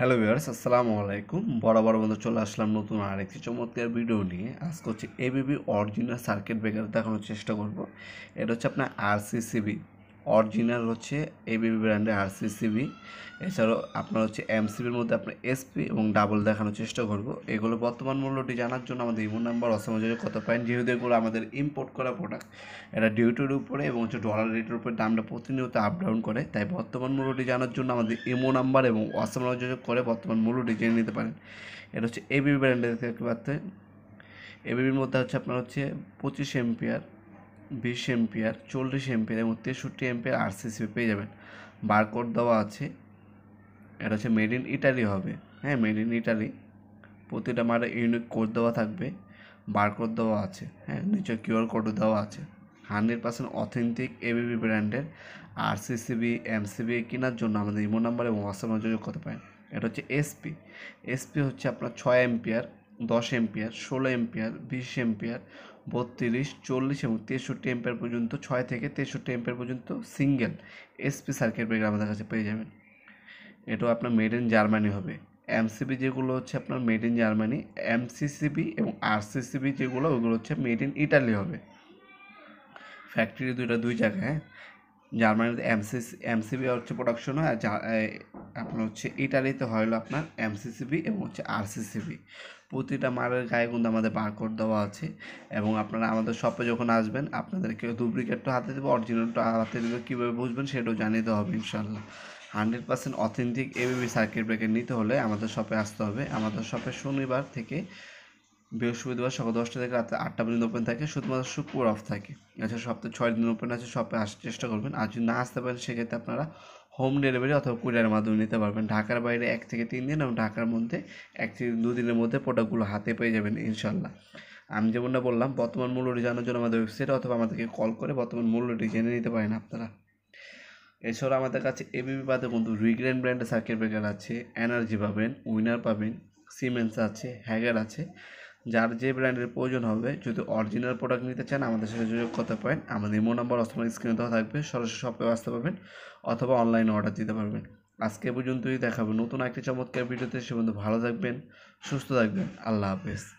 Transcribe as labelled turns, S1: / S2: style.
S1: hello viewers আসসালামু আলাইকুম বরাবর বন্ধু চলে আসলাম নতুন আরেকটি চমৎকার ভিডিও নিয়ে আজকে হচ্ছে এবিবি অরিজিনাল সার্কিট ব্রেকার দেখানোর চেষ্টা করব এটা হচ্ছে আপনার আরসিসিবি অরিজিনাল হচ্ছে এবিবি ব্র্যান্ডের আর সিসিবি এছাড়াও আপনার হচ্ছে এমসিবির মধ্যে আপনার এসপি এবং ডাবল দেখানোর চেষ্টা করব এগুলো বর্তমান মূল্যটি জানার জন্য আমাদের ইমো নাম্বার অসমাজের কত পাইন যেহেতু এগুলো আমাদের ইম্পোর্ট করা প্রোডাক্ট এটা ডিউটির উপরে এবং হচ্ছে ডলার রেটের উপরে দামটা প্রতিনিয়ত আপ ডাউন করে তাই বর্তমান মূল্যটি জানার জন্য আমাদের ইমো নাম্বার এবং অসমাজযোগ করে বর্তমান মূল্যটি জেনে নিতে পারেন এটা হচ্ছে এবিবি ব্র্যান্ডের দেখতে পাচ্ছেন এবিবির মধ্যে হচ্ছে আপনার হচ্ছে পঁচিশ এম্পিয়ার বিশ এম্পিয়ার চল্লিশ এম্পিয়ার এবং তেষট্টি এম্পিয়ার আরসিসিপি পেয়ে যাবেন বারকোড দেওয়া আছে এটা হচ্ছে মেড ইন ইটালি হবে হ্যাঁ মেড ইন ইটালি প্রতিটা মারে ইউনিক কোড দেওয়া থাকবে বারকোড দেওয়া আছে হ্যাঁ নিচে কিউআর কোডও দেওয়া আছে হান্ড্রেড পার্সেন্ট অথেন্টিক এবিবি ব্র্যান্ডের আরসিসিবি এমসিবি কেনার জন্য আমাদের ইমো নাম্বার এবং হোয়াটসঅ্যাপ যোগাযোগ করতে পারেন এটা হচ্ছে এসপি এসপি হচ্ছে আপনার ছয় এম্পিয়ার দশ এম্পিয়ার ষোলো এম্পিয়ার বিশ এম্পিয়ার বত্রিশ চল্লিশ এবং তেষট্টি এম্পিয়ার পর্যন্ত ছয় থেকে তেষট্টি এম্পিয়ার পর্যন্ত সিঙ্গেল এসপি সার্কিট ব্রেকার আমাদের কাছে পেয়ে যাবেন এটাও আপনার মেড ইন জার্মানি হবে এমসিবি যেগুলো হচ্ছে আপনার মেড ইন জার্মানি এমসিসিবি এবং আরসিসিবি যেগুলো ওগুলো হচ্ছে মেড ইন ইটালি হবে ফ্যাক্টরি দুইটা দুই জায়গায় হ্যাঁ জার্মানিতে এমসিস এমসিবি হচ্ছে প্রোডাকশন হয় আর আপনার হচ্ছে ইটালিতে হলো আপনার এমসিসিবি এবং হচ্ছে আরসিসিবি প্রতিটা মালের গায়ে কিন্তু আমাদের বারকোড দেওয়া আছে এবং আপনারা আমাদের শপে যখন আসবেন আপনাদেরকে ডুপ্লিকেটটা হাতে দেবে অরিজিনালটা হাতে দেবে কীভাবে বুঝবেন সেটাও জানিয়ে দেওয়া হবে ইনশাল্লাহ hundred percent authentic ABB circuit breaker নিতে হলে আমাদের শপে আসতে হবে আমাদের শপে শনিবার থেকে বৃহস্পতিবার সকাল দশটা থেকে রাত আটটা পর্যন্ত ওপেন থাকে শুধুমাত্র শুক্র অফ থাকে আচ্ছা সপ্তাহে ছয় দিন ওপেন আছে সপ্তাহে আসার চেষ্টা করবেন আর যদি না আসতে পারেন সেক্ষেত্রে আপনারা হোম ডেলিভারি অথবা কুরিয়ারের মাধ্যমে নিতে পারবেন ঢাকার বাইরে এক থেকে তিন দিন এবং ঢাকার মধ্যে এক থেকে দুদিনের মধ্যে প্রোডাক্টগুলো হাতে পেয়ে যাবেন ইনশাল্লাহ আমি যেমনটা বললাম বর্তমান মূল্যটি জানার জন্য আমাদের ওয়েবসাইট অথবা আমাদেরকে কল করে বর্তমান মূল্যটি জেনে নিতে পারেন আপনারা এছাড়া আমাদের কাছে এবিপি বাদে বন্ধু রিগ্রেন ব্র্যান্ডের সার্কিট ব্রেকার আছে এনার্জি পাবেন উইনার পাবেন সিমেন্স আছে হ্যাগার আছে যার যে ব্র্যান্ডের প্রয়োজন হবে যদি অরিজিনাল প্রোডাক্ট নিতে চান আমাদের সাথে যোগাযোগ করতে পারেন আমাদের ইমো নম্বর অথবা স্ক্রিনে দেওয়া থাকবে সরাসরি শপে আসতে পারবেন অথবা অনলাইনে অর্ডার দিতে পারবেন আজকে পর্যন্তই দেখাবো নতুন একটি চমৎকার ভিডিওতে সে বন্ধু ভালো থাকবেন সুস্থ থাকবেন আল্লাহ হাফেজ